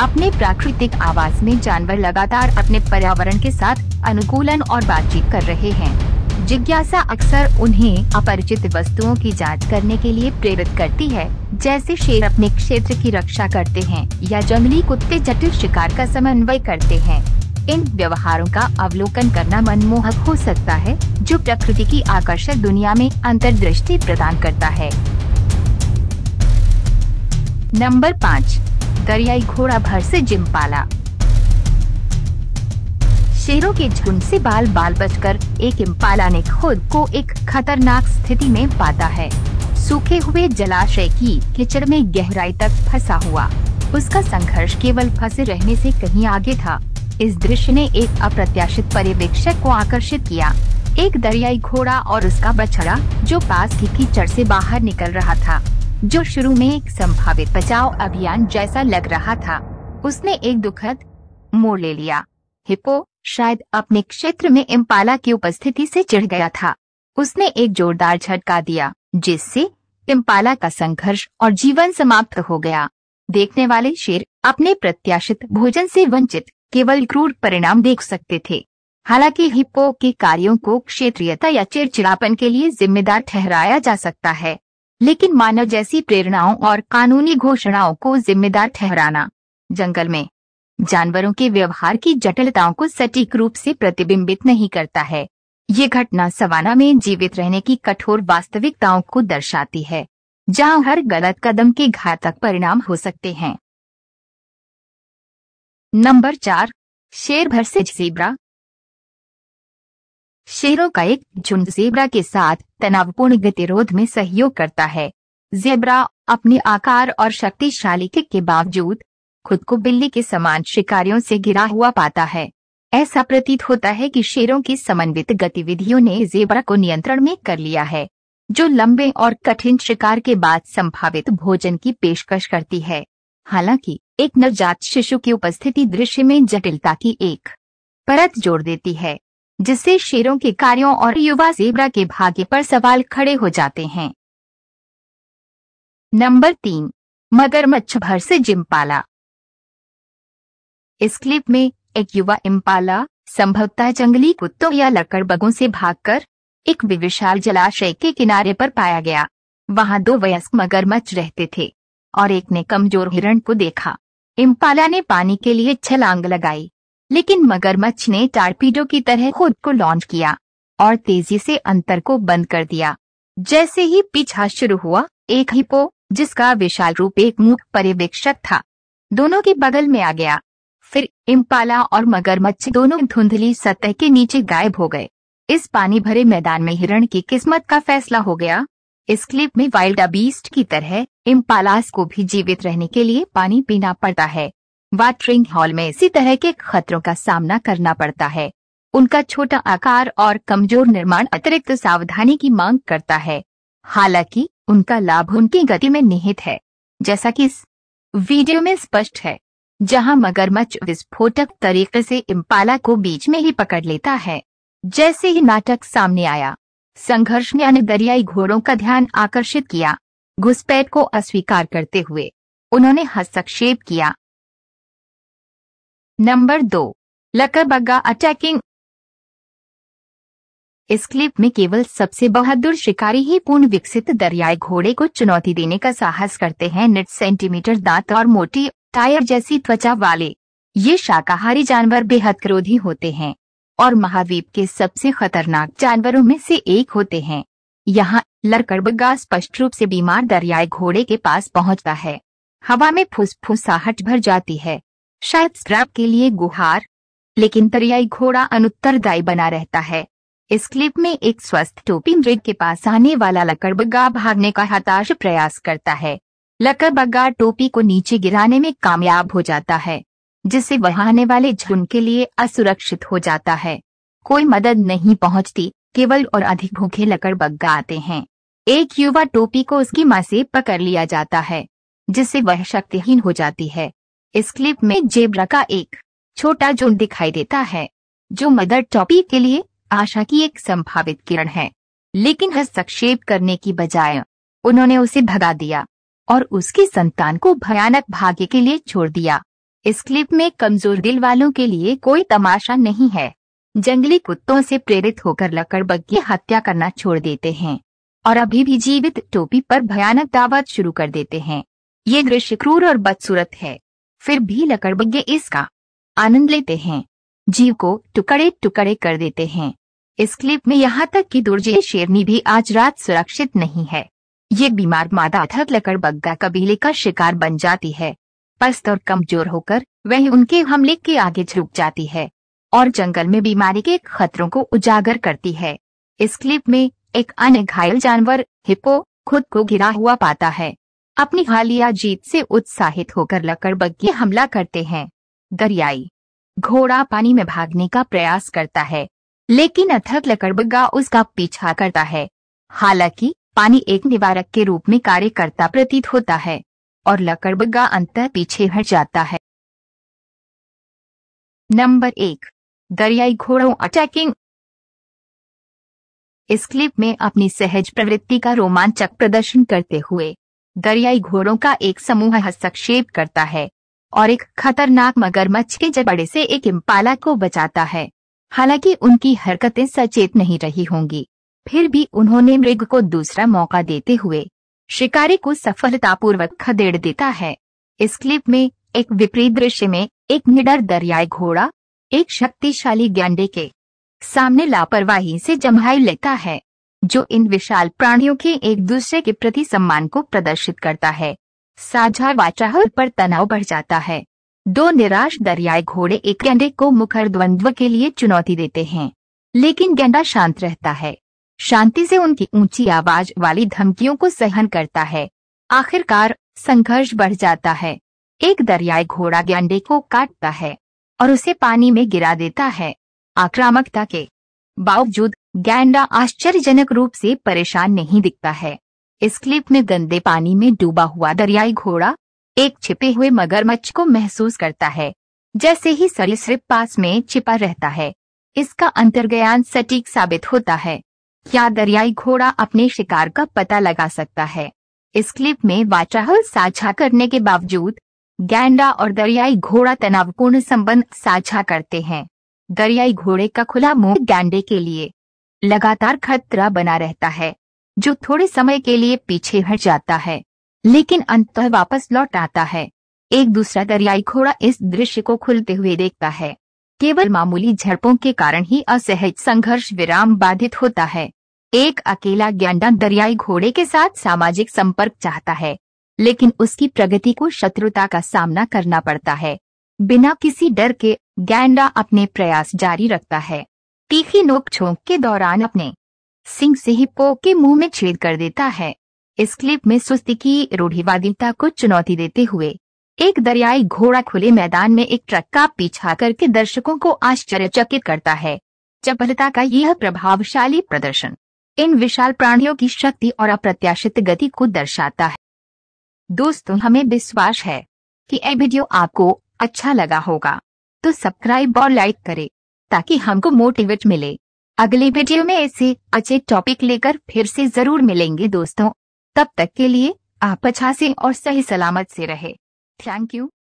अपने प्राकृतिक आवास में जानवर लगातार अपने पर्यावरण के साथ अनुकूलन और बातचीत कर रहे हैं जिज्ञासा अक्सर उन्हें अपरिचित वस्तुओं की जांच करने के लिए प्रेरित करती है जैसे शेर अपने क्षेत्र की रक्षा करते हैं या जंगली कुत्ते जटिल शिकार का समन्वय करते हैं इन व्यवहारों का अवलोकन करना मनमोहक हो सकता है जो प्रकृति की आकर्षक दुनिया में अंतर्दृष्टि प्रदान करता है नंबर पाँच दरियाई घोड़ा भर से जिम पाला शेरों के झुंड से बाल बाल बचकर एक इम्पाला ने खुद को एक खतरनाक स्थिति में पाता है सूखे हुए जलाशय की किचड़ में गहराई तक फंसा हुआ उसका संघर्ष केवल फंसे रहने से कहीं आगे था इस दृश्य ने एक अप्रत्याशित पर्यवेक्षक को आकर्षित किया एक दरियाई घोड़ा और उसका बछड़ा जो पास की कीचड़ से बाहर निकल रहा था जो शुरू में एक संभावित बचाव अभियान जैसा लग रहा था उसने एक दुखद मोड़ ले लिया हिप्पो शायद अपने क्षेत्र में इम्पाला की उपस्थिति से चिढ़ गया था उसने एक जोरदार झटका दिया जिससे इम्पाला का संघर्ष और जीवन समाप्त हो गया देखने वाले शेर अपने प्रत्याशित भोजन से वंचित केवल क्रूर परिणाम देख सकते थे हालांकि हिप्पो के कार्यों को क्षेत्रीयता या चिड़चिड़ापन के लिए जिम्मेदार ठहराया जा सकता है लेकिन मानव जैसी प्रेरणाओं और कानूनी घोषणाओं को जिम्मेदार ठहराना जंगल में जानवरों के व्यवहार की जटिलताओं को सटीक रूप से प्रतिबिंबित नहीं करता है ये घटना सवाना में जीवित रहने की कठोर वास्तविकताओं को दर्शाती है जहां हर गलत कदम के घातक परिणाम हो सकते हैं नंबर चार शेर भर से जीब्रा शेरों का एक झुंड जेबरा के साथ तनावपूर्ण गतिरोध में सहयोग करता है जेबरा अपने आकार और शक्तिशाली के बावजूद खुद को बिल्ली के समान शिकारियों से घिरा हुआ पाता है ऐसा प्रतीत होता है कि शेरों की समन्वित गतिविधियों ने जेबरा को नियंत्रण में कर लिया है जो लंबे और कठिन शिकार के बाद संभावित भोजन की पेशकश करती है हालांकि एक नवजात शिशु की उपस्थिति दृश्य में जटिलता की एक परत जोड़ देती है जिससे शेरों के कार्यों और युवा जेबरा के भाग्य पर सवाल खड़े हो जाते हैं नंबर तीन मगरमच्छ भर से जिम्पाला इस क्लिप में एक युवा इम्पाला संभवतः जंगली कुत्तों या लकड़बगों से भागकर एक विशाल जलाशय के किनारे पर पाया गया वहां दो वयस्क मगरमच्छ रहते थे और एक ने कमजोर हिरण को देखा इम्पाला ने पानी के लिए छलांग लगाई लेकिन मगरमच्छ ने टारपीडो की तरह खुद को लॉन्च किया और तेजी से अंतर को बंद कर दिया जैसे ही पीछा शुरू हुआ एक हिपो जिसका विशाल रूप एक मुख पर्यवेक्षक था दोनों के बगल में आ गया फिर इम्पाला और मगरमच्छ दोनों धुंधली सतह के नीचे गायब हो गए इस पानी भरे मैदान में हिरण की किस्मत का फैसला हो गया इस क्लिप में वाइल्ड अबीस्ट की तरह इम्पालास को भी जीवित रहने के लिए पानी पीना पड़ता है वाटरिंग हॉल में इसी तरह के खतरों का सामना करना पड़ता है उनका छोटा आकार और कमजोर निर्माण अतिरिक्त सावधानी की मांग करता है हालांकि उनका लाभ उनकी गति में निहित है जैसा कि इस वीडियो में स्पष्ट है जहां मगरमच्छ विस्फोटक तरीके से इम्पाला को बीच में ही पकड़ लेता है जैसे ही नाटक सामने आया संघर्ष ने अन्य दरियाई घोड़ों का ध्यान आकर्षित किया घुसपैठ को अस्वीकार करते हुए उन्होंने हस्तक्षेप किया नंबर दो लकरबग्गा अटैकिंग इस क्लिप में केवल सबसे बहादुर शिकारी ही पूर्ण विकसित दरियाई घोड़े को चुनौती देने का साहस करते हैं नेट सेंटीमीटर दांत और मोटी टायर जैसी त्वचा वाले ये शाकाहारी जानवर बेहद क्रोधी होते हैं और महाद्वीप के सबसे खतरनाक जानवरों में से एक होते हैं यहाँ लड़कड़बग्गा स्पष्ट रूप से बीमार दरियाई घोड़े के पास पहुँचता है हवा में फुसफुसाहट भर जाती है शायद स्क्रैप के लिए गुहार लेकिन तरियाई घोड़ा अनुत्तरदायी बना रहता है इस क्लिप में एक स्वस्थ टोपी मृग के पास आने वाला लकड़बग्गा भागने का हताश प्रयास करता है लकड़बग्गा टोपी को नीचे गिराने में कामयाब हो जाता है जिससे वह आने वाले झुंड के लिए असुरक्षित हो जाता है कोई मदद नहीं पहुंचती केवल और अधिक भूखे लकड़बग्गा आते हैं एक युवा टोपी को उसकी माँ से पकड़ लिया जाता है जिससे वह शक्तिहीन हो जाती है इस क्लिप में जेब्रा का एक छोटा झुंड दिखाई देता है जो मदर टॉपी के लिए आशा की एक संभावित किरण है लेकिन हस्तक्षेप करने की बजाय उन्होंने उसे भगा दिया और उसकी संतान को भयानक भाग्य के लिए छोड़ दिया इस क्लिप में कमजोर दिल वालों के लिए कोई तमाशा नहीं है जंगली कुत्तों से प्रेरित होकर लकड़बग की हत्या करना छोड़ देते हैं और अभी भी जीवित टोपी पर भयानक दावत शुरू कर देते हैं ये दृश्य क्रूर और बदसूरत है फिर भी लकड़बग्गे इसका आनंद लेते हैं जीव को टुकड़े टुकड़े कर देते हैं इस क्लिप में यहाँ तक कि दुर्जय शेरनी भी आज रात सुरक्षित नहीं है ये बीमार मादा थक लकड़बग्गा कबीले का शिकार बन जाती है पस्त और कमजोर होकर वह उनके हमले के आगे झुक जाती है और जंगल में बीमारी के खतरों को उजागर करती है इस क्लिप में एक अन्य घायल जानवर हिप्पो खुद को घिरा हुआ पाता है अपनी हालिया जीत से उत्साहित होकर लकड़बग्घे हमला करते हैं दरियाई घोड़ा पानी में भागने का प्रयास करता है लेकिन अथक लकड़बग्गा उसका पीछा करता है हालांकि पानी एक निवारक के रूप में कार्य करता प्रतीत होता है और लकड़बग्गा अंतर पीछे हट जाता है नंबर एक दरियाई घोड़ों अटैकिंग इस क्लिप में अपनी सहज प्रवृत्ति का रोमांचक प्रदर्शन करते हुए दरियाई घोड़ों का एक समूह हस्तक्षेप करता है और एक खतरनाक मगरमच्छ के जबड़े से एक इम्पाला को बचाता है हालांकि उनकी हरकतें सचेत नहीं रही होंगी फिर भी उन्होंने मृग को दूसरा मौका देते हुए शिकारी को सफलतापूर्वक खदेड़ देता है इस क्लिप में एक विपरीत दृश्य में एक निडर दरियाई घोड़ा एक शक्तिशाली गैंडे के सामने लापरवाही से जम्हाई लेता है जो इन विशाल प्राणियों के एक दूसरे के प्रति सम्मान को प्रदर्शित करता है साझा वाचा पर तनाव बढ़ जाता है दो निराश दरियाई घोड़े एक गेंडे को मुखर द्वंद्व के लिए चुनौती देते हैं लेकिन गेंडा शांत रहता है शांति से उनकी ऊंची आवाज वाली धमकियों को सहन करता है आखिरकार संघर्ष बढ़ जाता है एक दरियाई घोड़ा गेंडे को काटता है और उसे पानी में गिरा देता है आक्रामकता के बावजूद गैंडा आश्चर्यजनक रूप से परेशान नहीं दिखता है इस क्लिप में गंदे पानी में डूबा हुआ दरियाई घोड़ा एक छिपे हुए मगरमच्छ को महसूस करता है जैसे ही सरीसृप पास में छिपा रहता है इसका अंतर्ज्ञान सटीक साबित होता है क्या दरियाई घोड़ा अपने शिकार का पता लगा सकता है इस क्लिप में वाचाहल साझा करने के बावजूद गैंडा और दरियाई घोड़ा तनावपूर्ण संबंध साझा करते हैं दरियाई घोड़े का खुला मुंह गैंडे के लिए लगातार खतरा बना रहता है जो थोड़े समय के लिए पीछे हट जाता है लेकिन अंत वापस लौट आता है एक दूसरा दरियाई घोड़ा इस दृश्य को खुलते हुए देखता है केवल मामूली झड़पों के कारण ही असहज संघर्ष विराम बाधित होता है एक अकेला गैंडा दरियाई घोड़े के साथ सामाजिक संपर्क चाहता है लेकिन उसकी प्रगति को शत्रुता का सामना करना पड़ता है बिना किसी डर के गैंडा अपने प्रयास जारी रखता है तीखी नोकझोंक के दौरान अपने सिंह से हिप्पो के मुंह में छेद कर देता है इस क्लिप में सुस्ती की रूढ़िवादिता को चुनौती देते हुए एक दरियाई घोड़ा खुले मैदान में एक ट्रक का पीछा करके दर्शकों को आश्चर्यचकित करता है चपलता का यह प्रभावशाली प्रदर्शन इन विशाल प्राणियों की शक्ति और अप्रत्याशित गति को दर्शाता है दोस्तों हमें विश्वास है कि यह वीडियो आपको अच्छा लगा होगा तो सब्सक्राइब और लाइक करें ताकि हमको मोटिवेट मिले अगले वीडियो में ऐसे अच्छे टॉपिक लेकर फिर से जरूर मिलेंगे दोस्तों तब तक के लिए आप अच्छा से और सही सलामत से रहे थैंक यू